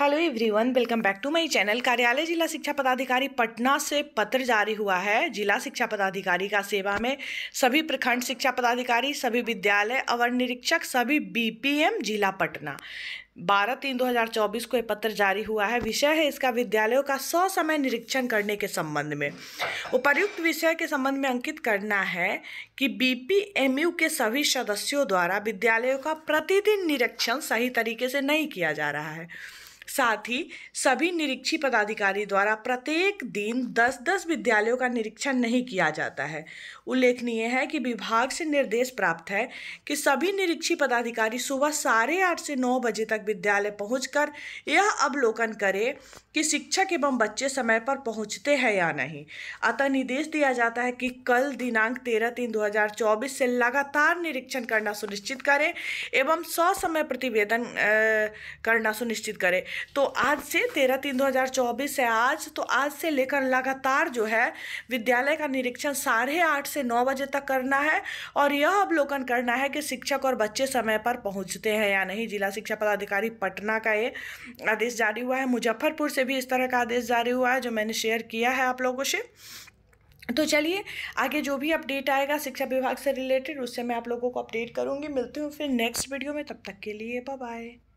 hello everyone welcome back to my channel कार्यालय जिला शिक्षा पदाधिकारी पटना से पत्र जारी हुआ है जिला शिक्षा पदाधिकारी का सेवा में सभी प्रखंड शिक्षा पदाधिकारी सभी विद्यालय अवर निरीक्षक सभी बीपीएम जिला पटना बारह तीन दो हजार चौबीस को यह पत्र जारी हुआ है विषय है इसका विद्यालयों का सौ समय निरीक्षण करने के संबंध में उपर्युक्त विषय के संबंध में अंकित करना है कि बीपीएमयू के सभी सदस्यों द्वारा विद्यालयों का प्रतिदिन निरीक्षण सही तरीके से नहीं किया जा रहा है साथ ही सभी निरीक्षी पदाधिकारी द्वारा प्रत्येक दिन 10-10 विद्यालयों का निरीक्षण नहीं किया जाता है उल्लेखनीय है कि विभाग से निर्देश प्राप्त है कि सभी निरीक्षी पदाधिकारी सुबह साढ़े आठ से नौ बजे तक विद्यालय पहुंचकर यह अवलोकन करें कि शिक्षक एवं बच्चे समय पर पहुंचते हैं या नहीं अतः निर्देश दिया जाता है कि कल दिनांक तेरह तीन दो से लगातार निरीक्षण करना सुनिश्चित करें एवं सौ समय प्रतिवेदन करना सुनिश्चित करें तो आज से तेरह तीन दो हज़ार चौबीस है आज तो आज से लेकर लगातार जो है विद्यालय का निरीक्षण साढ़े आठ से नौ बजे तक करना है और यह अवलोकन करना है कि शिक्षक और बच्चे समय पर पहुंचते हैं या नहीं जिला शिक्षा पदाधिकारी पटना का ये आदेश जारी हुआ है मुजफ्फरपुर से भी इस तरह का आदेश जारी हुआ है जो मैंने शेयर किया है आप लोगों से तो चलिए आगे जो भी अपडेट आएगा शिक्षा विभाग से रिलेटेड उससे मैं आप लोगों को अपडेट करूंगी मिलती हूँ फिर नेक्स्ट वीडियो में तब तक के लिए बाय बाय